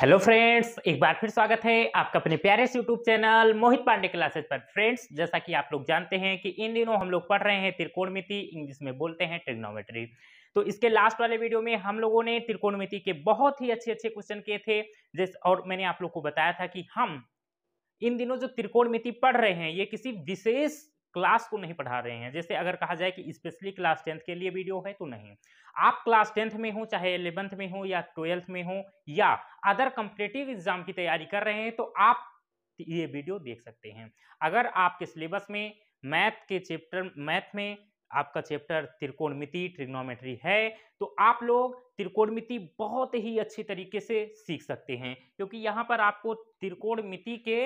hello friends एक बार फिर स्वागत है आपका अपने प्यारे से YouTube channel Mohit Pandey classes पर फ्रेंड्स जैसा कि आप लोग जानते हैं कि इन दिनों हम लोग पढ़ रहे हैं त्रिकोणमिति इंग्लिश में बोलते हैं ट्रिग्नोमेट्री तो इसके लास्ट वाले वीडियो में हम लोगों ने त्रिकोणमिति के बहुत ही अच्छे अच्छे क्वेश्चन किए थे जिस और मैंने आप लोग को बताया था कि हम इन दिनों जो त्रिकोणमिति पढ़ रहे हैं ये किसी विशेष क्लास को नहीं पढ़ा रहे हैं जैसे अगर कहा जाए कि स्पेशली क्लास टेंथ के लिए वीडियो है तो नहीं आप क्लास टेंथ में हो चाहे एलेवंथ में हो या ट्वेल्थ में हो या अदर कम्पिटेटिव एग्जाम की तैयारी कर रहे हैं तो आप ये वीडियो देख सकते हैं अगर आपके सिलेबस में मैथ के चैप्टर मैथ में आपका चैप्टर त्रिकोणमिति ट्रिग्नोमेट्री है तो आप लोग त्रिकोणमिति बहुत ही अच्छे तरीके से सीख सकते हैं क्योंकि यहाँ पर आपको त्रिकोणमिति के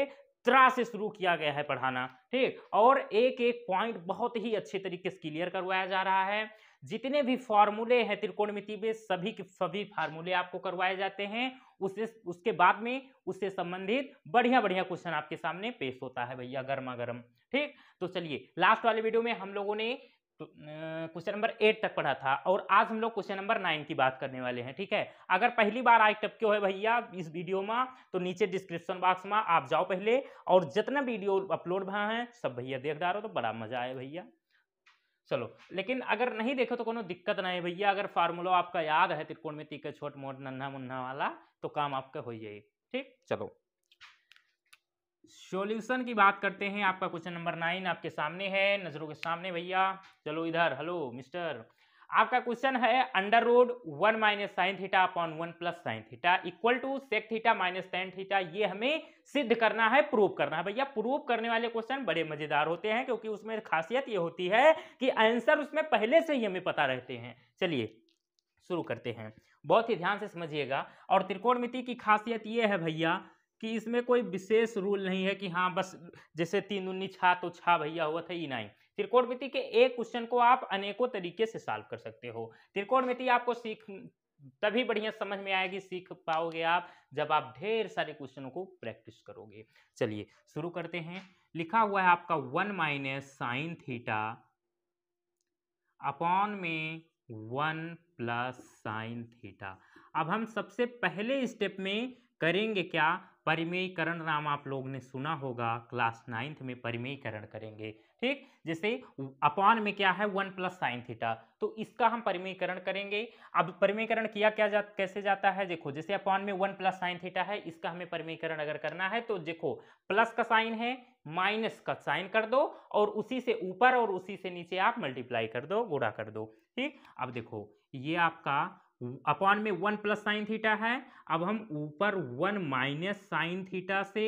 तरह से शुरू किया गया है पढ़ाना ठीक और एक एक पॉइंट बहुत ही अच्छे तरीके से क्लियर करवाया जा रहा है जितने भी फार्मूले हैं त्रिकोणमिति में सभी के सभी फार्मूले आपको करवाए जाते हैं उससे उसके बाद में उससे संबंधित बढ़िया बढ़िया क्वेश्चन आपके सामने पेश होता है भैया गर्मा गर्म ठीक तो चलिए लास्ट वाले वीडियो में हम लोगों ने क्वेश्चन नंबर एट तक पढ़ा था और आज हम लोग क्वेश्चन नंबर नाइन की बात करने वाले हैं ठीक है अगर पहली बार आई टपके हो भैया इस वीडियो में तो नीचे डिस्क्रिप्शन बॉक्स में आप जाओ पहले और जितना वीडियो अपलोड भा है सब भैया देख रहा हो तो बड़ा मजा आए भैया चलो लेकिन अगर नहीं देखो तो कोनो दिक्कत नहीं है भैया अगर फार्मूला आपका याद है त्रिकोण में तीखे छोट मोट नन्हा मुन्ना वाला तो काम आपका हो जाए ठीक चलो सॉल्यूशन की बात करते हैं आपका क्वेश्चन नंबर नाइन आपके सामने है नजरों के सामने भैया चलो इधर हेलो मिस्टर आपका क्वेश्चन है under root one minus sine theta upon one plus sine theta equal to sec theta minus tan theta ये हमें सिद्ध करना है प्रूव करना है भैया प्रूव करने वाले क्वेश्चन बड़े मजेदार होते हैं क्योंकि उसमें खासियत ये होती है कि आंसर उसमें पहले से ही हमें पता रहते हैं चलिए शुरू करते हैं बहुत ही ध्यान से समझिएगा और त्रिकोणमिति की खासियत ये है भैया कि इसमें कोई विशेष रूल नहीं है कि हाँ बस जैसे तीन उन्नी छा तो छा भैया हुआ था ही नहीं त्रिकोणमिति के एक क्वेश्चन को आप अनेकों तरीके से सॉल्व कर सकते हो त्रिकोणमिति आपको सीख तभी बढ़िया समझ में आएगी सीख पाओगे आप जब आप ढेर सारे क्वेश्चनों को प्रैक्टिस करोगे चलिए शुरू करते हैं लिखा हुआ है आपका one minus sine theta upon में वन प्लस साइन थीटा अब हम सबसे पहले स्टेप में करेंगे क्या परिमेयकरण नाम आप लोग ने सुना होगा क्लास नाइन्थ में परिमेयकरण करेंगे ठीक जैसे अपान में क्या है वन प्लस साइन थीटा तो इसका हम परिमेयकरण करेंगे अब परिमेयकरण किया क्या जा कैसे जाता है देखो जैसे अपान में वन प्लस साइन थीटा है इसका हमें परिमेयकरण अगर करना है तो देखो प्लस का साइन है माइनस का साइन कर दो और उसी से ऊपर और उसी से नीचे आप मल्टीप्लाई कर दो गुड़ा कर दो ठीक अब देखो ये आपका अपॉन में वन प्लस साइन थीटा है अब हम ऊपर वन माइनस साइन थीटा से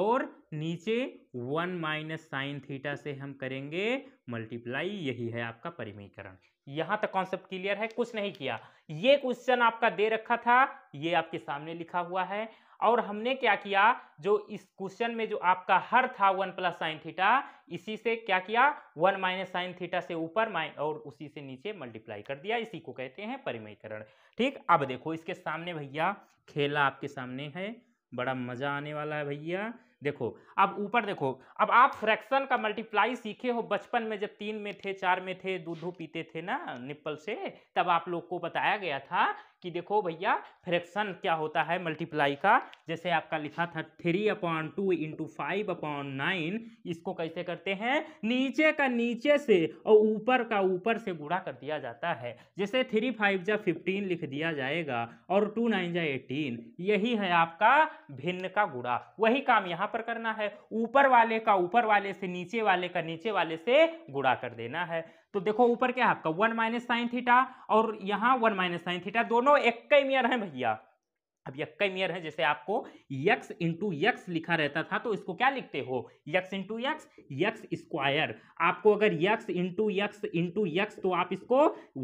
और नीचे वन माइनस साइन थीटा से हम करेंगे मल्टीप्लाई यही है आपका परिमीकरण यहाँ तक कॉन्सेप्ट क्लियर है कुछ नहीं किया ये क्वेश्चन आपका दे रखा था ये आपके सामने लिखा हुआ है और हमने क्या किया जो इस क्वेश्चन में जो आपका हर था वन प्लस साइन थीटा इसी से क्या किया वन माइनस साइन थीटा से ऊपर और उसी से नीचे मल्टीप्लाई कर दिया इसी को कहते हैं परिमयकरण ठीक अब देखो इसके सामने भैया खेला आपके सामने है बड़ा मजा आने वाला है भैया देखो अब ऊपर देखो अब आप फ्रैक्शन का मल्टीप्लाई सीखे हो बचपन में जब तीन में थे चार में थे दूध पीते थे ना निप्पल से तब आप लोग को बताया गया था कि देखो भैया फ्रैक्शन क्या होता है मल्टीप्लाई का जैसे आपका लिखा था three upon two into five upon nine इसको कैसे करते हैं नीचे का नीचे से और ऊपर का ऊपर से गुणा कर दिया जाता है जैसे थ्री फाइव जा फिफ्टीन लिख दिया जाएगा और टू नाइन जा एटीन यही है आपका भिन्न का गुणा वही काम यहाँ पर करना है ऊपर वाले का ऊपर वाले से नीचे वाले का नीचे वाले से गुड़ा कर देना है तो देखो ऊपर क्या है आपका वन माइनस साइन थीटा और यहाँ वन माइनस साइन थीटा दोनों एक मियर है भैया अब यक्कई मेयर है जैसे आपको यक्स इंटू यक्स लिखा रहता था तो इसको क्या लिखते हो x into x x square आपको अगर x into x into x तो आप इसको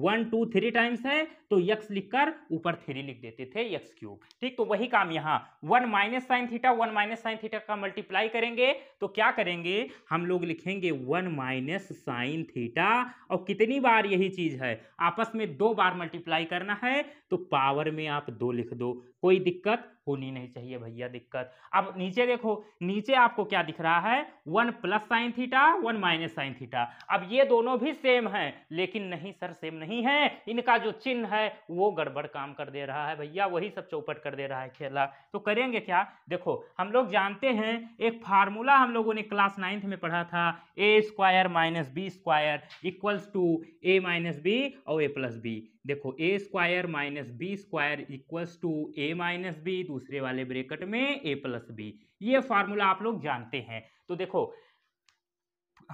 वन टू थ्री टाइम्स है तो यक्स लिखकर ऊपर थ्री लिख देते थे यक्स क्यूब ठीक तो वही काम यहाँ one minus sine theta one minus sine theta का मल्टीप्लाई करेंगे तो क्या करेंगे हम लोग लिखेंगे वन माइनस साइन थीटा और कितनी बार यही चीज है आपस में दो बार मल्टीप्लाई करना है तो पावर में आप दो लिख दो कोई दिक्कत होनी नहीं चाहिए भैया दिक्कत अब नीचे देखो नीचे आपको क्या दिख रहा है one plus sine theta one minus sine theta अब ये दोनों भी सेम हैं लेकिन नहीं सर सेम नहीं है इनका जो चिन्ह है वो गड़बड़ काम कर दे रहा है भैया वही सब चौपट कर दे रहा है खेला तो करेंगे क्या देखो हम लोग जानते हैं एक फार्मूला हम लोगों ने क्लास नाइन्थ में पढ़ा था a square minus B square equals to a minus b और ए प्लस बी देखो a square minus B square equals to a minus B दूसरे वाले ब्रेकेट में ए प्लस बी ये फार्मूला आप लोग जानते हैं तो देखो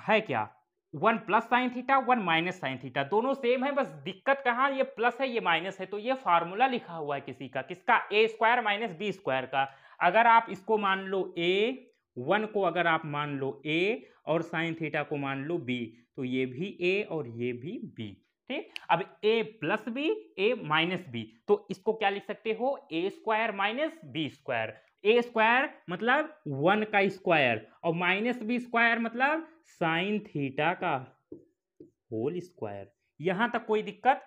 है क्या one plus sine theta one minus sine theta दोनों सेम है बस दिक्कत कहाँ ये प्लस है ये माइनस है तो ये फार्मूला लिखा हुआ है किसी का किसका a square minus B square का अगर आप इसको मान लो ए वन को अगर आप मान लो ए और साइन थीटा को मान लो बी तो ये भी ए और ये भी बी ठीक अब a plus B A minus b तो इसको क्या लिख सकते हो a square minus B square A square मतलब वन का स्क्वायर और माइनस बी स्क्वायर मतलब साइन थीटा का होल स्क्वायर यहां तक कोई दिक्कत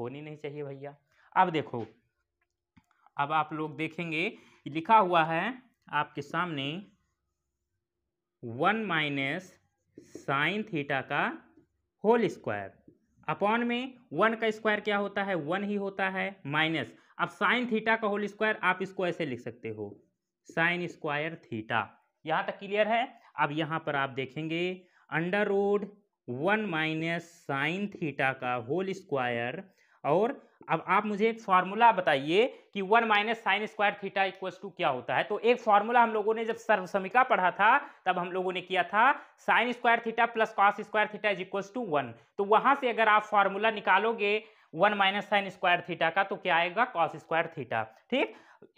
होनी नहीं चाहिए भैया अब देखो अब आप लोग देखेंगे लिखा हुआ है आपके सामने वन माइनस साइन थीटा का होल स्क्वायर अपॉन में वन का स्क्वायर क्या होता है वन ही होता है माइनस अब साइन थीटा का होल स्क्वायर आप इसको ऐसे लिख सकते हो साइन स्क्वायर थीटा यहाँ तक क्लियर है अब यहाँ पर आप देखेंगे under root one minus sine theta का होल स्क्वायर और अब आप मुझे एक फार्मूला बताइए कि one minus sine square theta equal to क्या होता है तो एक फार्मूला हम लोगों ने जब सर्वसमिका पढ़ा था तब हम लोगों ने किया था sine square theta plus cos square theta is equal to one तो वहां से अगर आप फार्मूला निकालोगे one minus sine square theta का तो क्या आएगा कॉस स्क्वायर थीटा ठीक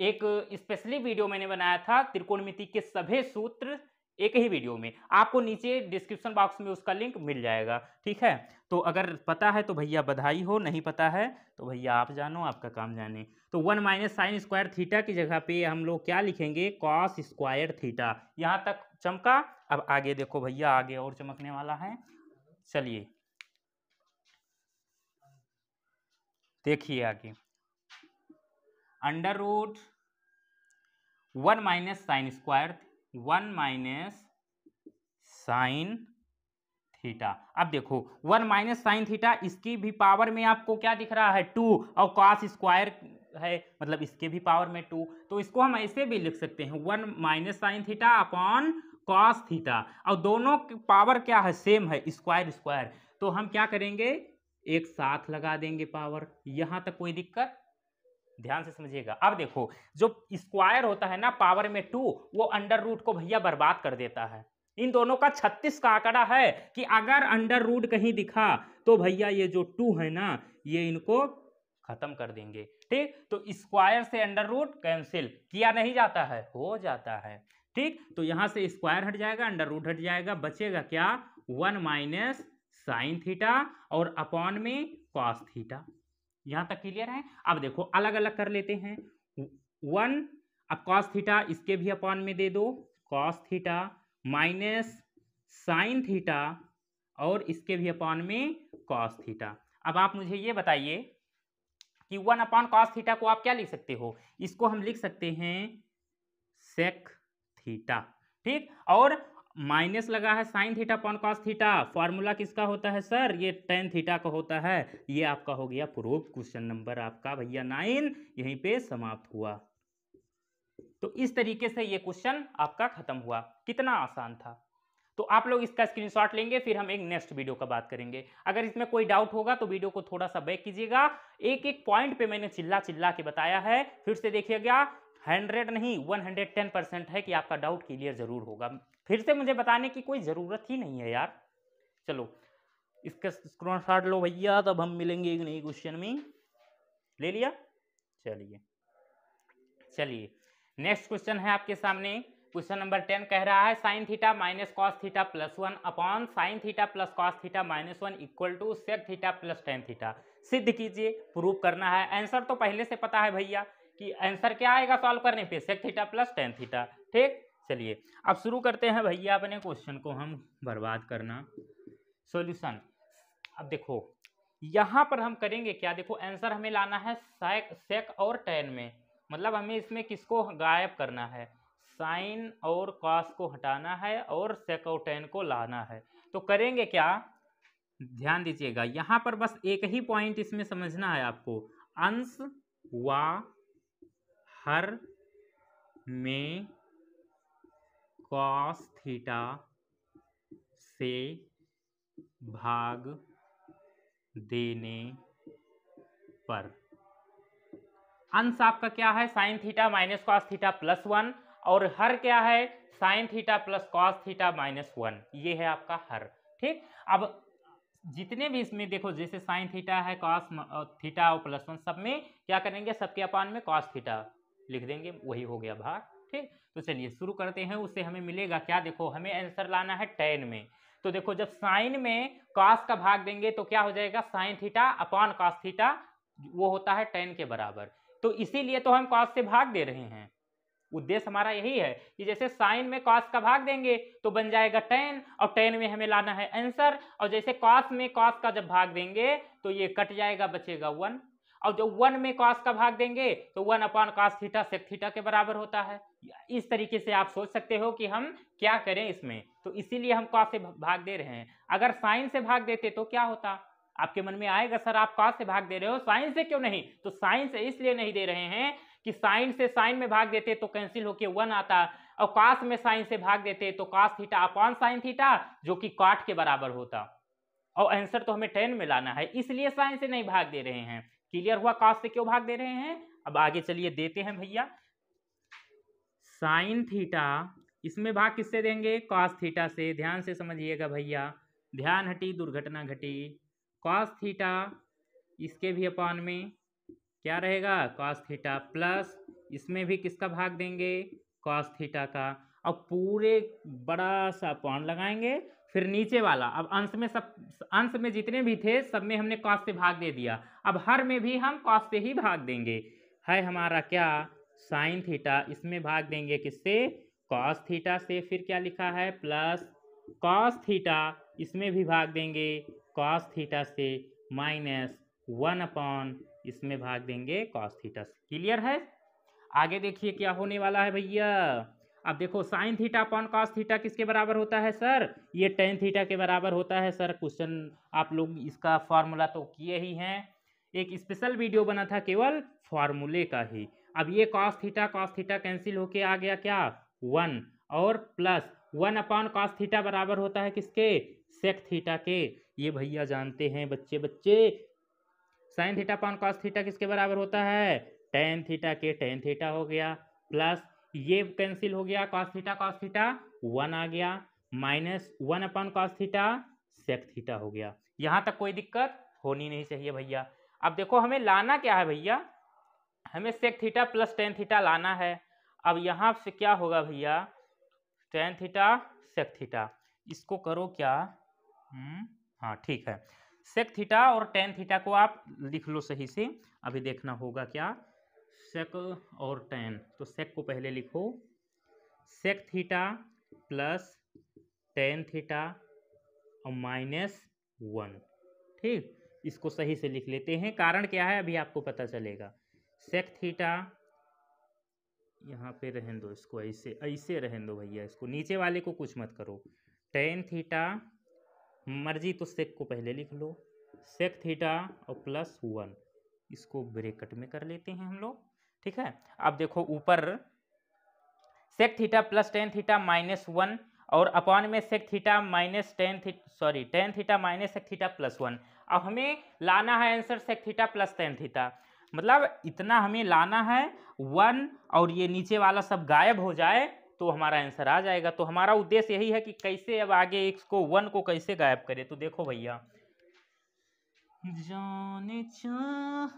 एक स्पेशली वीडियो मैंने बनाया था त्रिकोणमिति के सभी सूत्र एक ही वीडियो में आपको नीचे डिस्क्रिप्शन बॉक्स में उसका लिंक मिल जाएगा ठीक है तो अगर पता है तो भैया बधाई हो नहीं पता है तो भैया आप जानो आपका काम जाने तो one minus sine square theta की जगह पे हम लोग क्या लिखेंगे कॉस स्क्वायर थीटा यहाँ तक चमका अब आगे देखो भैया आगे और चमकने वाला है चलिए देखिए आगे under root one minus sine square one minus sine theta अब देखो वन माइनस साइन थीटा इसकी भी पावर में आपको क्या दिख रहा है टू और कॉस स्क्वायर है मतलब इसके भी पावर में टू तो इसको हम ऐसे भी लिख सकते हैं one minus sine theta upon cos theta और दोनों पावर क्या है सेम है स्क्वायर स्क्वायर तो हम क्या करेंगे एक साथ लगा देंगे पावर यहाँ तक कोई दिक्कत ध्यान से समझिएगा अब देखो जो स्क्वायर होता है ना पावर में टू वो अंडर रूट को भैया बर्बाद कर देता है इन दोनों का छत्तीस का आंकड़ा है कि अगर अंडर रूट कहीं दिखा तो भैया ये जो टू है ना ये इनको खत्म कर देंगे ठीक तो स्क्वायर से अंडर रूट कैंसिल किया नहीं जाता है हो जाता है ठीक तो यहां से स्क्वायर हट जाएगा अंडर रूट हट जाएगा बचेगा क्या वन माइनस साइन थीटा और अपॉन में कॉस थीटा यहां तक क्लियर है अब देखो अलग अलग कर लेते हैं वन अब कॉस थीटा इसके भी अपॉन में दे दो cos theta minus sine theta और इसके भी अपॉन में कॉस थीटा अब आप मुझे ये बताइए कि वन अपॉन कॉस थीटा को आप क्या लिख सकते हो इसको हम लिख सकते हैं सेक थीटा ठीक और माइनस लगा है sign theta upon cos theta formula किसका होता है सर ये टेन थीटा का होता है ये आपका हो गया प्रूफ क्वेश्चन नंबर आपका भैया नाइन यहीं पे समाप्त हुआ तो इस तरीके से ये क्वेश्चन आपका खत्म हुआ कितना आसान था तो आप लोग इसका स्क्रीनशॉट लेंगे फिर हम एक नेक्स्ट वीडियो का बात करेंगे अगर इसमें कोई डाउट होगा तो वीडियो को थोड़ा सा बैक कीजिएगा एक एक पॉइंट पे मैंने चिल्ला चिल्ला के बताया है फिर से देखिएगा हंड्रेड नहीं वन हंड्रेड टेन परसेंट है कि आपका डाउट क्लियर ज़रूर होगा फिर से मुझे बताने की कोई ज़रूरत ही नहीं है यार चलो इसका स्क्रीनशॉट लो भैया तब हम मिलेंगे एक नई क्वेश्चन में ले लिया चलिए चलिए नेक्स्ट क्वेश्चन है आपके सामने क्वेश्चन नंबर टेन कह रहा है sign theta minus cos theta plus one upon sin theta plus cos theta minus one equal to sec theta plus tan theta सिद्ध कीजिए प्रूव करना है आंसर तो पहले से पता है भैया कि आंसर क्या आएगा सॉल्व करने पे sec theta plus tan theta ठीक चलिए अब शुरू करते हैं भैया अपने क्वेश्चन को हम बर्बाद करना सॉल्यूशन अब देखो यहाँ पर हम करेंगे क्या देखो आंसर हमें लाना है सेक सेक और टेन में मतलब हमें इसमें किसको गायब करना है साइन और कॉस को हटाना है और सेक और टेन को लाना है तो करेंगे क्या ध्यान दीजिएगा यहाँ पर बस एक ही पॉइंट इसमें समझना है आपको अंश वा हर में कॉस थीटा से भाग देने पर अंश आपका क्या है sign theta minus cos theta plus one और हर क्या है sign theta plus cos theta minus one ये है आपका हर ठीक अब जितने भी इसमें देखो जैसे साइन थीटा है कॉस थीटा और प्लस वन सब में क्या करेंगे सबके अपान में कॉस थीटा लिख देंगे वही हो गया भाग ठीक तो चलिए शुरू करते हैं उससे हमें मिलेगा क्या देखो हमें आंसर लाना है टेन में तो देखो जब साइन में कॉस का भाग देंगे तो क्या हो जाएगा sin theta upon cos theta वो होता है टेन के बराबर तो इसीलिए तो हम कॉस से भाग दे रहे हैं उद्देश्य हमारा यही है कि जैसे साइन में कॉस का भाग देंगे तो बन जाएगा टेन और टेन में हमें लाना है आंसर और जैसे कॉस में कॉस का जब भाग देंगे तो ये कट जाएगा बचेगा वन और जो वन में कॉस का भाग देंगे तो one upon cos theta sec theta के बराबर होता है इस तरीके से आप सोच सकते हो कि हम क्या करें इसमें तो इसीलिए हम कॉस से भाग दे रहे हैं अगर साइन से भाग देते तो क्या होता आपके मन में आएगा सर आप कॉस से भाग दे रहे हो साइन से क्यों नहीं तो साइन से इसलिए नहीं दे रहे हैं कि साइन से साइन में भाग देते तो कैंसिल होके वन आता और कॉस में साइन से भाग देते तो cos theta upon sin theta जो कि कॉट के बराबर होता और आंसर तो हमें टेन में लाना है इसलिए साइन से नहीं भाग दे रहे हैं क्लियर हुआ कॉस से क्यों भाग दे रहे हैं अब आगे चलिए देते हैं भैया साइन थीटा इसमें भाग किससे देंगे कॉस थीटा से ध्यान से समझिएगा भैया ध्यान हटी दुर्घटना घटी कॉस थीटा इसके भी अपान में क्या रहेगा कॉस थीटा प्लस इसमें भी किसका भाग देंगे कॉस थीटा का अब पूरे बड़ा सा पॉन लगाएंगे फिर नीचे वाला अब अंश में सब अंश में जितने भी थे सब में हमने कॉस से भाग दे दिया अब हर में भी हम कॉस से ही भाग देंगे है हमारा क्या साइन थीटा इसमें भाग देंगे किससे कॉस थीटा से फिर क्या लिखा है प्लस कॉस थीटा इसमें भी भाग देंगे कॉस थीटा से माइनस वन अपॉन इसमें भाग देंगे कॉस थीटा से क्लियर है आगे देखिए क्या होने वाला है भैया अब देखो sin theta upon cos theta किसके बराबर होता है सर ये टेन थीटा के बराबर होता है सर क्वेश्चन आप लोग इसका फॉर्मूला तो किए ही हैं एक स्पेशल वीडियो बना था केवल फार्मूले का ही अब ये cos theta cos theta cancel होके आ गया क्या वन और plus one upon cos theta बराबर होता है किसके सेक थीटा के ये भैया जानते हैं बच्चे बच्चे sin theta upon cos theta किसके बराबर होता है टेन थीटा के टेन थीटा हो गया प्लस ये कैंसिल हो गया cos theta cos theta one आ गया minus one upon cos theta sec theta हो गया यहाँ तक कोई दिक्कत होनी नहीं चाहिए भैया अब देखो हमें लाना क्या है भैया हमें sec theta plus tan theta लाना है अब यहाँ से क्या होगा भैया टेन थीटा सेक थीटा इसको करो क्या हम्म, हाँ ठीक है सेक थीटा और टेन थीटा को आप लिख लो सही से अभी देखना होगा क्या सेक और टेन तो सेक को पहले लिखो sec theta plus tan theta और माइनस वन ठीक इसको सही से लिख लेते हैं कारण क्या है अभी आपको पता चलेगा सेक थीटा यहाँ पे रहन दो इसको ऐसे ऐसे रहन दो भैया इसको नीचे वाले को कुछ मत करो टेन थीटा मर्जी तो सेक को पहले लिख लो सेक थीटा और प्लस वन इसको ब्रेकट में कर लेते हैं हम लोग ठीक है अब देखो ऊपर sec theta plus tan theta minus one और अपॉन में सेक थीटा माइनस टेन थी sorry tan theta minus sec theta plus one अब हमें लाना है answer sec theta plus tan theta मतलब इतना हमें लाना है वन और ये नीचे वाला सब गायब हो जाए तो हमारा आंसर आ जाएगा तो हमारा उद्देश्य यही है कि कैसे अब आगे एक्स को वन को कैसे गायब करें तो देखो भैया जाने चाह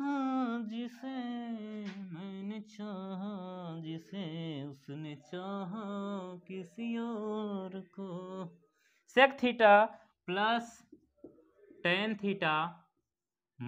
जिसे मैंने चाह जिसे उसने चाह किसी और को sec theta plus tan theta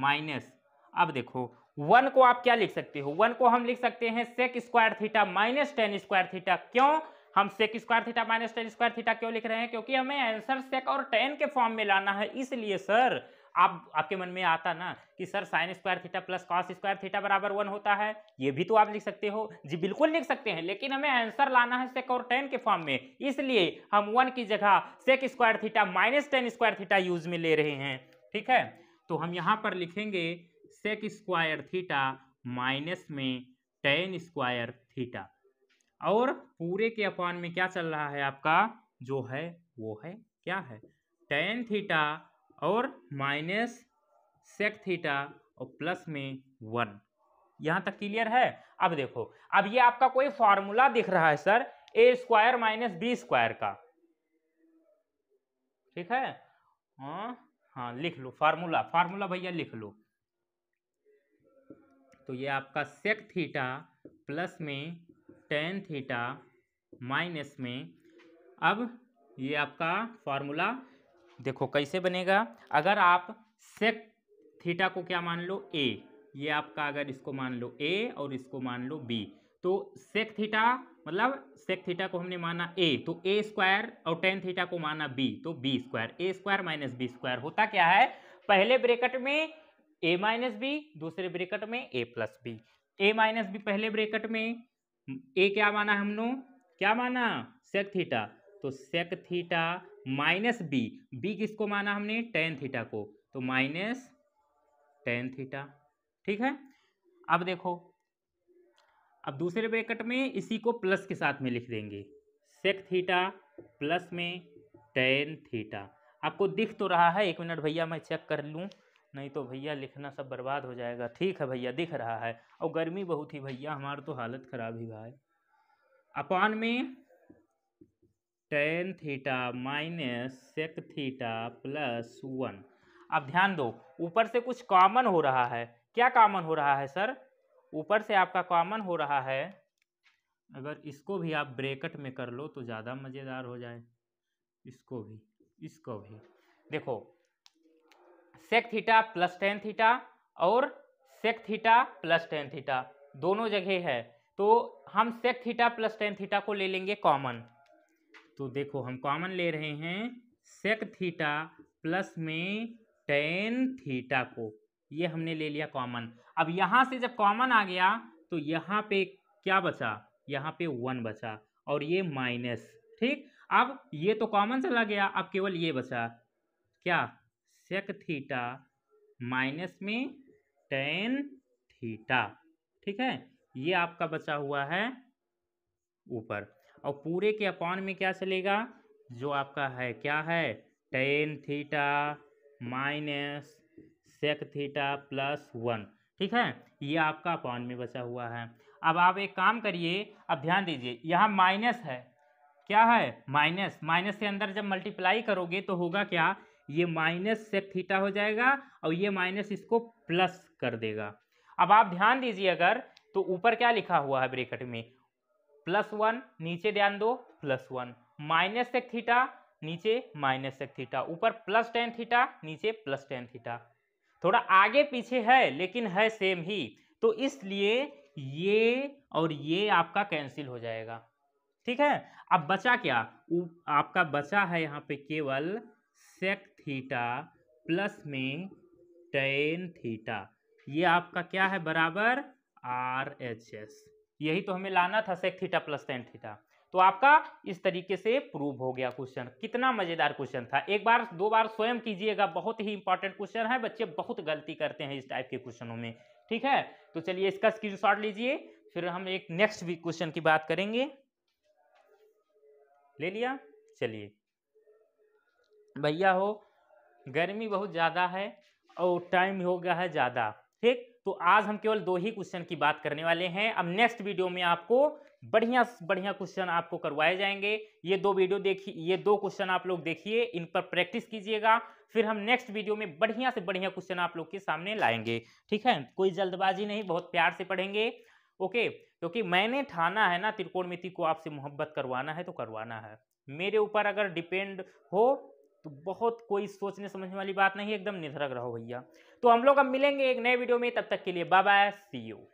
minus अब देखो वन को आप क्या लिख सकते हो वन को हम लिख सकते हैं sec square theta minus tan square theta क्यों हम sec square theta minus tan square theta क्यों लिख रहे हैं क्योंकि हमें आंसर सेक और टेन के फॉर्म में लाना है इसलिए सर आप आपके मन में आता ना कि sir sin square theta plus cos square theta बराबर वन होता है ये भी तो आप लिख सकते हो जी बिल्कुल लिख सकते हैं लेकिन हमें आंसर लाना है सेक और टेन के फॉर्म में इसलिए हम वन की जगह sec square theta minus tan square theta use में ले रहे हैं ठीक है तो हम यहाँ पर लिखेंगे सेक स्क्वायर थीटा माइनस में टेन स्क्वायर थीटा और पूरे के अपॉन में क्या चल रहा है आपका जो है वो है क्या है टेन थीटा और माइनस सेक थीटा और प्लस में वन यहाँ तक क्लियर है अब देखो अब ये आपका कोई फॉर्मूला दिख रहा है sir A square minus B square का ठीक है हाँ हाँ लिख लो फार्मूला फार्मूला भैया लिख लो तो ये आपका सेक थीटा प्लस में टेन थीटा माइनस में अब ये आपका फार्मूला देखो कैसे बनेगा अगर आप सेक थीटा को क्या मान लो ए ये आपका अगर इसको मान लो ए और इसको मान लो बी तो सेक थीटा मतलब सेक थीटा को हमने माना ए तो ए स्क्वायर और टेन थीटा को माना बी तो बी स्क्वायर ए स्क्वायर माइनस बी स्क्वायर होता क्या है पहले ब्रेकट में ए माइनस बी दूसरे ब्रेकट में ए प्लस बी ए माइनस बी पहले ब्रेकट में ए क्या माना हमने क्या माना सेक थीटा तो sec theta minus B B किसको माना हमने टेन थीटा को तो माइनस टेन थीटा ठीक है अब देखो अब दूसरे ब्रैकेट में इसी को प्लस के साथ में लिख देंगे सेक थीटा प्लस में टेन थीटा आपको दिख तो रहा है एक मिनट भैया मैं चेक कर लूँ नहीं तो भैया लिखना सब बर्बाद हो जाएगा ठीक है भैया दिख रहा है और गर्मी बहुत ही भैया हमारा तो हालत ख़राब ही भाई अपान में tan theta minus sec theta plus one अब ध्यान दो ऊपर से कुछ कॉमन हो रहा है क्या कॉमन हो रहा है सर ऊपर से आपका कॉमन हो रहा है अगर इसको भी आप ब्रेकट में कर लो तो ज़्यादा मज़ेदार हो जाए इसको भी इसको भी देखो sec theta plus tan theta और sec theta plus tan theta दोनों जगह है तो हम sec theta plus tan theta को ले लेंगे कॉमन तो देखो हम कॉमन ले रहे हैं सेक थीटा प्लस में टेन थीटा को ये हमने ले लिया कॉमन अब यहाँ से जब कॉमन आ गया तो यहाँ पे क्या बचा यहाँ पे वन बचा और ये माइनस ठीक अब ये तो कॉमन चला गया अब केवल ये बचा क्या सेक थीटा माइनस में टेन थीटा ठीक है ये आपका बचा हुआ है ऊपर और पूरे के अपॉन में क्या चलेगा जो आपका है क्या है tan theta minus sec theta plus one ठीक है ये आपका अपॉन में बचा हुआ है अब आप एक काम करिए अब ध्यान दीजिए यहाँ माइनस है क्या है माइनस माइनस के अंदर जब मल्टीप्लाई करोगे तो होगा क्या ये माइनस सेक थीटा हो जाएगा और ये माइनस इसको प्लस कर देगा अब आप ध्यान दीजिए अगर तो ऊपर क्या लिखा हुआ है ब्रेकेट में प्लस वन नीचे ध्यान दो प्लस वन माइनस एक थीटा नीचे माइनस एक थीटा ऊपर प्लस टेन थीटा नीचे प्लस टेन थीटा थोड़ा आगे पीछे है लेकिन है सेम ही तो इसलिए ये और ये आपका कैंसिल हो जाएगा ठीक है अब बचा क्या आपका बचा है यहाँ पे केवल सेक थीटा प्लस में टेन थीटा ये आपका क्या है बराबर आर एच एस यही तो हमें लाना था sec theta plus tan theta तो आपका इस तरीके से प्रूव हो गया क्वेश्चन कितना मजेदार क्वेश्चन था एक बार दो बार स्वयं कीजिएगा बहुत ही इंपॉर्टेंट क्वेश्चन है बच्चे बहुत गलती करते हैं इस टाइप के क्वेश्चनों में ठीक है तो चलिए इसका स्क्रीनशॉट लीजिए फिर हम एक नेक्स्ट वीक क्वेश्चन की बात करेंगे ले लिया चलिए भैया हो गर्मी बहुत ज़्यादा है और टाइम हो गया है ज़्यादा ठीक तो आज हम केवल दो ही क्वेश्चन की बात करने वाले हैं अब नेक्स्ट वीडियो में आपको बढ़िया बढ़िया क्वेश्चन आपको करवाए जाएंगे ये दो वीडियो देखिए ये दो क्वेश्चन आप लोग देखिए इन पर प्रैक्टिस कीजिएगा फिर हम नेक्स्ट वीडियो में बढ़िया से बढ़िया क्वेश्चन आप लोग के सामने लाएंगे ठीक है कोई जल्दबाजी नहीं बहुत प्यार से पढ़ेंगे ओके क्योंकि तो मैंने ठाना है ना त्रिकोण को आपसे मोहब्बत करवाना है तो करवाना है मेरे ऊपर अगर डिपेंड हो तो बहुत कोई सोचने समझने वाली बात नहीं एकदम निधरक रहो भैया तो हम लोग अब मिलेंगे एक नए वीडियो में तब तक के लिए बाय बाय सी यू